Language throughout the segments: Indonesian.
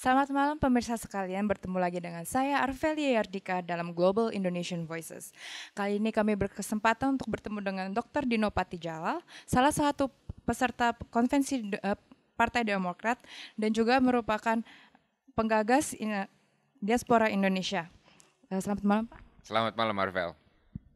Selamat malam pemirsa sekalian, bertemu lagi dengan saya Arvelia Yardika dalam Global Indonesian Voices. Kali ini kami berkesempatan untuk bertemu dengan Dr. Dino Patijalal, salah satu peserta konvensi eh, Partai Demokrat dan juga merupakan penggagas diaspora Indonesia. Eh, selamat malam Pak. Selamat malam Arvel.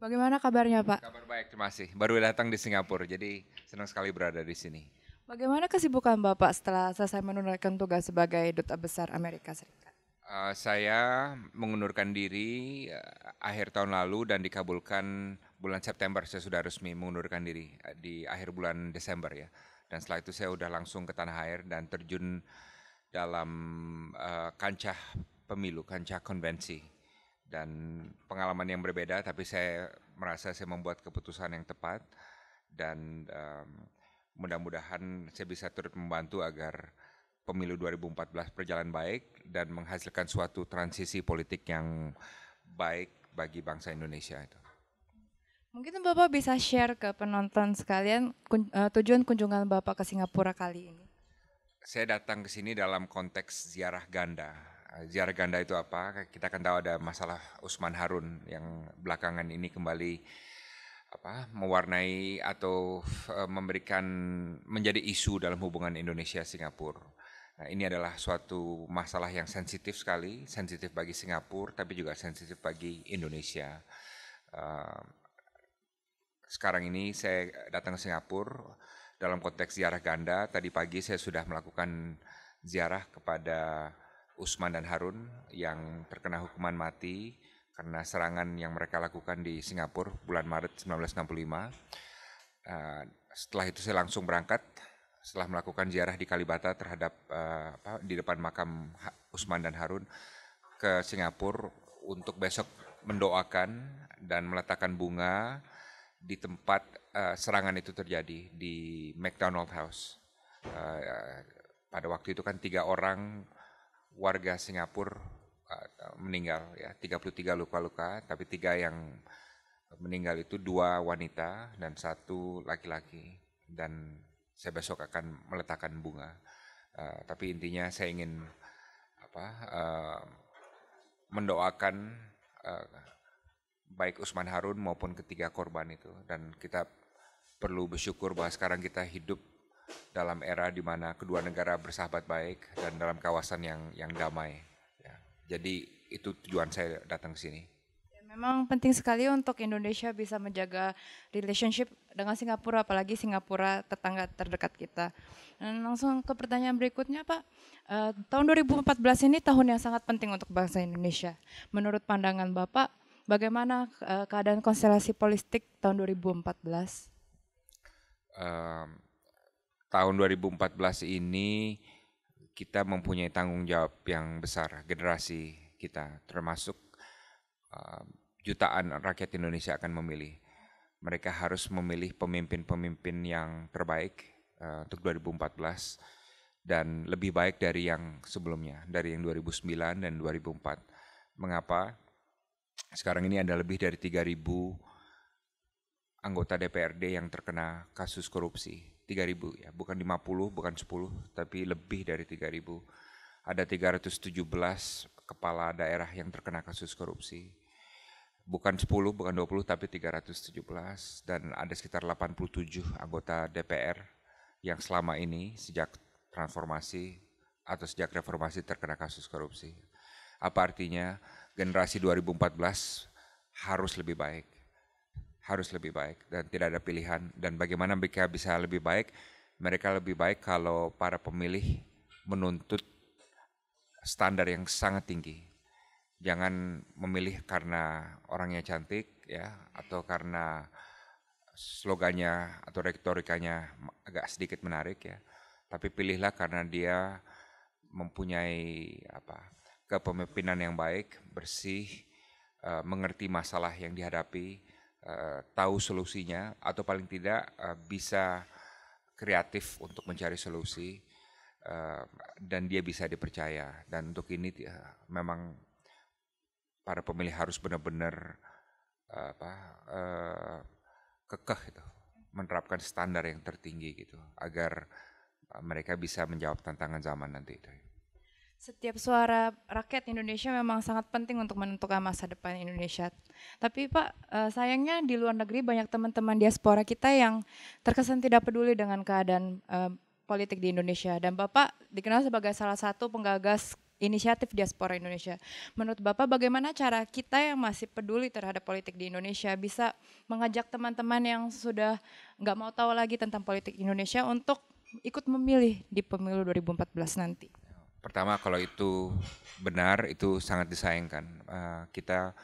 Bagaimana kabarnya Pak? Kabar baik, terima kasih. Baru datang di Singapura, jadi senang sekali berada di sini. Bagaimana kesibukan Bapak setelah selesai menunaikan tugas sebagai Duta Besar Amerika Serikat? Uh, saya mengundurkan diri uh, akhir tahun lalu dan dikabulkan bulan September. Saya sudah resmi mengundurkan diri uh, di akhir bulan Desember ya. Dan setelah itu saya sudah langsung ke tanah air dan terjun dalam uh, kancah pemilu, kancah konvensi. Dan pengalaman yang berbeda tapi saya merasa saya membuat keputusan yang tepat dan um, Mudah-mudahan saya bisa turut membantu agar pemilu 2014 berjalan baik dan menghasilkan suatu transisi politik yang baik bagi bangsa Indonesia itu. Mungkin Bapak bisa share ke penonton sekalian e, tujuan kunjungan Bapak ke Singapura kali ini. Saya datang ke sini dalam konteks ziarah ganda. E, ziarah ganda itu apa? Kita akan tahu ada masalah Usman Harun yang belakangan ini kembali apa mewarnai atau eh, memberikan menjadi isu dalam hubungan Indonesia Singapura. Nah, ini adalah suatu masalah yang sensitif sekali, sensitif bagi Singapura tapi juga sensitif bagi Indonesia. Eh, sekarang ini saya datang ke Singapura dalam konteks ziarah ganda. Tadi pagi saya sudah melakukan ziarah kepada Usman dan Harun yang terkena hukuman mati karena serangan yang mereka lakukan di Singapura bulan Maret 1965. Uh, eh, setelah itu saya langsung berangkat setelah melakukan ziarah di Kalibata terhadap uh, apa, di depan makam Usman dan Harun ke Singapura untuk besok mendoakan dan meletakkan bunga di tempat uh, serangan itu terjadi di McDonald House. Uh, pada waktu itu kan tiga orang warga Singapura Eh, meninggal ya 33 luka-luka tapi tiga yang meninggal itu dua wanita dan satu laki-laki dan saya besok akan meletakkan bunga uh, tapi intinya saya ingin apa uh, mendoakan uh, baik Usman Harun maupun ketiga korban itu dan kita perlu bersyukur bahwa sekarang kita hidup dalam era di mana kedua negara bersahabat baik dan dalam kawasan yang yang damai. Jadi itu tujuan saya datang ke sini. Ya, memang penting sekali untuk Indonesia bisa menjaga relationship dengan Singapura, apalagi Singapura tetangga terdekat kita. Dan langsung ke pertanyaan berikutnya, Pak. Uh, tahun 2014 ini tahun yang sangat penting untuk bangsa Indonesia. Menurut pandangan Bapak, bagaimana uh, keadaan konstelasi politik tahun 2014? Uh, tahun 2014 ini kita mempunyai tanggung jawab yang besar generasi kita termasuk jutaan rakyat Indonesia akan memilih. Mereka harus memilih pemimpin-pemimpin yang terbaik untuk 2014 dan lebih baik dari yang sebelumnya, dari yang 2009 dan 2004. Mengapa? Sekarang ini ada lebih dari 3000 anggota DPRD yang terkena kasus korupsi 3000 ya, bukan 50, bukan 10, tapi lebih dari 3000. Ada 317 kepala daerah yang terkena kasus korupsi. Bukan 10, bukan 20, tapi 317 dan ada sekitar 87 anggota DPR yang selama ini sejak transformasi atau sejak reformasi terkena kasus korupsi. Apa artinya? Generasi 2014 harus lebih baik harus lebih baik dan tidak ada pilihan dan bagaimana mereka bisa lebih baik mereka lebih baik kalau para pemilih menuntut standar yang sangat tinggi jangan memilih karena orangnya cantik ya atau karena slogannya atau retorikanya agak sedikit menarik ya tapi pilihlah karena dia mempunyai apa kepemimpinan yang baik bersih eh, mengerti masalah yang dihadapi Eh, tahu solusinya atau paling tidak uh, bisa kreatif untuk mencari solusi uh, dan dia bisa dipercaya dan untuk ini uh, memang para pemilih harus benar-benar apa uh, kekeh itu menerapkan standar yang tertinggi gitu agar mereka bisa menjawab tantangan zaman nanti itu. Setiap suara rakyat Indonesia memang sangat penting untuk menentukan masa depan Indonesia. Tapi Pak, eh, sayangnya di luar negeri banyak teman-teman diaspora kita yang terkesan tidak peduli dengan keadaan eh, politik di Indonesia. Dan Bapak dikenal sebagai salah satu penggagas inisiatif diaspora Indonesia. Menurut Bapak bagaimana cara kita yang masih peduli terhadap politik di Indonesia bisa mengajak teman-teman yang sudah nggak mau tahu lagi tentang politik Indonesia untuk ikut memilih di pemilu 2014 nanti? Pertama kalau itu benar itu sangat disayangkan. Eh, kita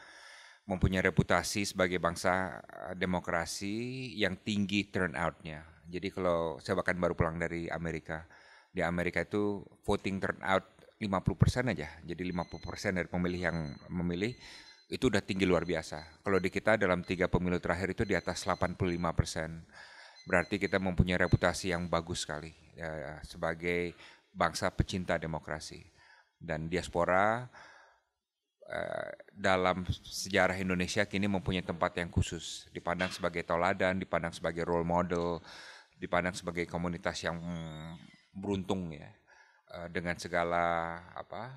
mempunyai reputasi sebagai bangsa eh, demokrasi yang tinggi turnoutnya. Jadi kalau saya bahkan baru pulang dari Amerika, di Amerika itu voting turnout 50% aja. Jadi 50% dari pemilih yang memilih itu udah tinggi luar biasa. Kalau di kita dalam tiga pemilu terakhir itu di atas 85%. Berarti kita mempunyai reputasi yang bagus sekali ya, sebagai bangsa pecinta demokrasi. Dan diaspora Eh, dalam sejarah Indonesia kini mempunyai tempat yang khusus, dipandang sebagai toladan, dipandang sebagai role model, dipandang sebagai komunitas yang mm, beruntung ya eh, dengan segala apa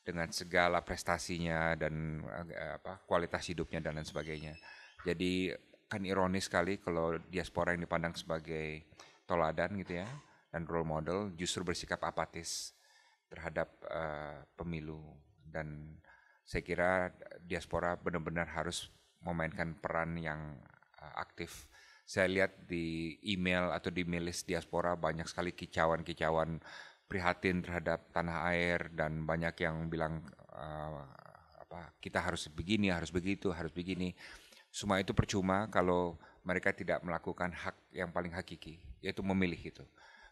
dengan segala prestasinya dan eh, apa kualitas hidupnya dan lain sebagainya. Jadi kan ironis sekali kalau diaspora yang dipandang sebagai toladan gitu ya dan role model justru bersikap apatis terhadap uh, pemilu dan saya kira diaspora benar-benar harus memainkan peran yang eh, aktif. Saya lihat di email atau di mail diaspora banyak sekali kicauan-kicauan prihatin terhadap tanah air dan banyak yang bilang uh, apa kita harus begini, harus begitu, harus begini. Semua itu percuma kalau mereka tidak melakukan hak yang paling hakiki, yaitu memilih itu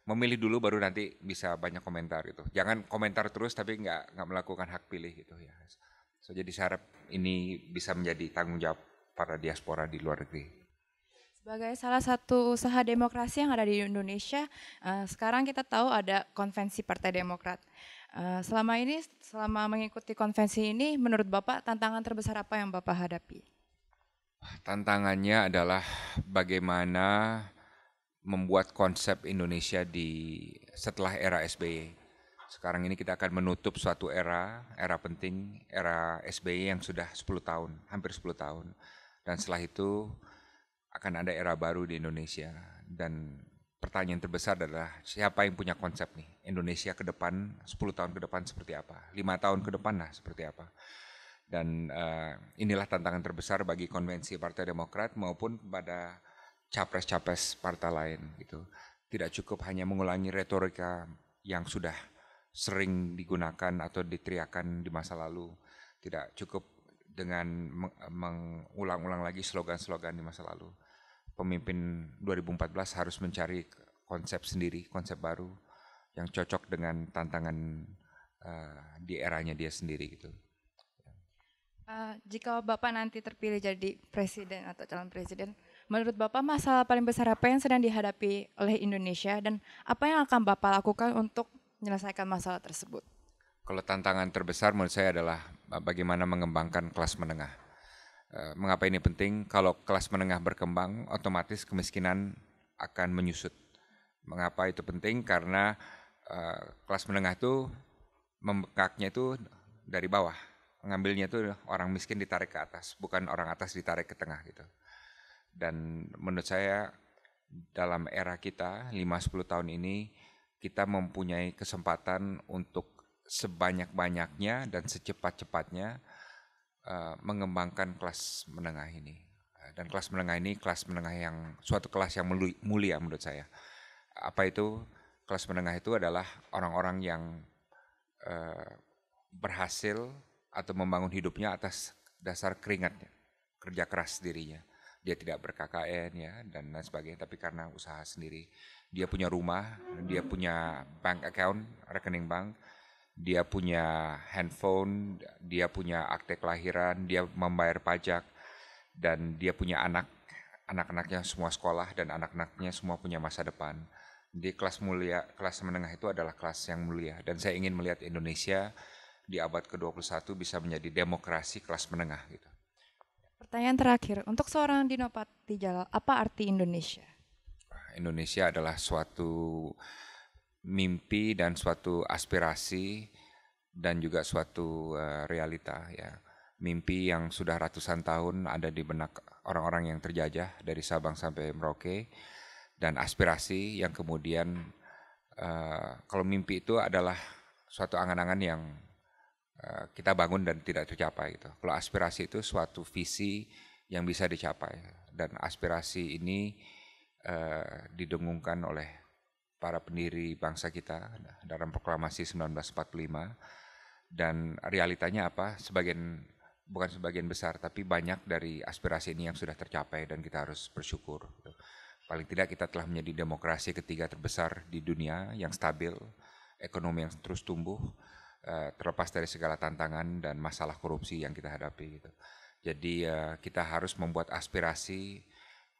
memilih dulu baru nanti bisa banyak komentar gitu. Jangan komentar terus tapi nggak nggak melakukan hak pilih gitu ya. So, jadi saya harap ini bisa menjadi tanggung jawab para diaspora di luar negeri. Sebagai salah satu usaha demokrasi yang ada di Indonesia, eh, sekarang kita tahu ada konvensi Partai Demokrat. Eh, selama ini, selama mengikuti konvensi ini, menurut Bapak tantangan terbesar apa yang Bapak hadapi? Tantangannya adalah bagaimana membuat konsep Indonesia di setelah era SBY. Sekarang ini kita akan menutup suatu era, era penting, era SBY yang sudah 10 tahun, hampir 10 tahun. Dan setelah itu akan ada era baru di Indonesia. Dan pertanyaan terbesar adalah siapa yang punya konsep nih? Indonesia ke depan, 10 tahun ke depan seperti apa? 5 tahun ke depan lah seperti apa? Dan uh, inilah tantangan terbesar bagi konvensi Partai Demokrat maupun pada capres-capres partai lain gitu. Tidak cukup hanya mengulangi retorika yang sudah sering digunakan atau diteriakan di masa lalu. Tidak cukup dengan mengulang-ulang lagi slogan-slogan di masa lalu. Pemimpin 2014 harus mencari konsep sendiri, konsep baru yang cocok dengan tantangan uh, di eranya dia sendiri gitu. Uh, jika Bapak nanti terpilih jadi presiden atau calon presiden, menurut Bapak masalah paling besar apa yang sedang dihadapi oleh Indonesia dan apa yang akan Bapak lakukan untuk menyelesaikan masalah tersebut. Kalau tantangan terbesar menurut saya adalah e, bagaimana mengembangkan kelas menengah. E, mengapa ini penting? Kalau kelas menengah berkembang, otomatis kemiskinan akan menyusut. Mengapa itu penting? Karena e, kelas menengah itu membekaknya itu dari bawah. mengambilnya itu orang miskin ditarik ke atas, bukan orang atas ditarik ke tengah gitu. Dan menurut saya dalam era kita 5-10 tahun ini kita mempunyai kesempatan untuk sebanyak-banyaknya dan secepat-cepatnya uh, mengembangkan kelas menengah ini. Eh, dan kelas menengah ini kelas menengah yang suatu kelas yang mulia menurut saya. Apa itu? Kelas menengah itu adalah orang-orang yang uh, berhasil atau membangun hidupnya atas dasar keringatnya, kerja keras dirinya. Dia tidak berKKN ya dan lain sebagainya, tapi karena usaha sendiri dia punya rumah, dia hmm. punya bank account, rekening bank, dia punya handphone, dia punya akte kelahiran, dia membayar pajak, dan dia punya anak, anak-anaknya semua sekolah dan anak-anaknya semua punya masa depan. Di kelas mulia, kelas menengah itu adalah kelas yang mulia dan saya ingin melihat Indonesia di abad ke-21 bisa menjadi demokrasi kelas menengah gitu. Pertanyaan terakhir, untuk seorang Dino Jalal, apa arti Indonesia? Indonesia adalah suatu mimpi dan suatu aspirasi dan juga suatu eh, realita ya. Mimpi yang sudah ratusan tahun ada di benak orang-orang yang terjajah dari Sabang sampai Merauke dan aspirasi yang kemudian eh, kalau mimpi itu adalah suatu angan-angan yang eh, kita bangun dan tidak tercapai gitu. Kalau aspirasi itu suatu visi yang bisa dicapai dan aspirasi ini Eh, didengungkan oleh para pendiri bangsa kita dalam proklamasi 1945 dan realitanya apa sebagian bukan sebagian besar tapi banyak dari aspirasi ini yang sudah tercapai dan kita harus bersyukur gitu. paling tidak kita telah menjadi demokrasi ketiga terbesar di dunia yang stabil ekonomi yang terus tumbuh eh, terlepas dari segala tantangan dan masalah korupsi yang kita hadapi gitu. jadi eh, kita harus membuat aspirasi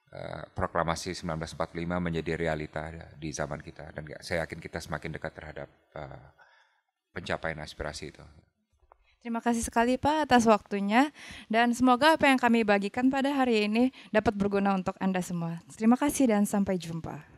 Eh, proklamasi 1945 menjadi realita di zaman kita dan saya yakin kita semakin dekat terhadap eh, pencapaian aspirasi itu. Terima kasih sekali Pak atas waktunya dan semoga apa yang kami bagikan pada hari ini dapat berguna untuk Anda semua. Terima kasih dan sampai jumpa.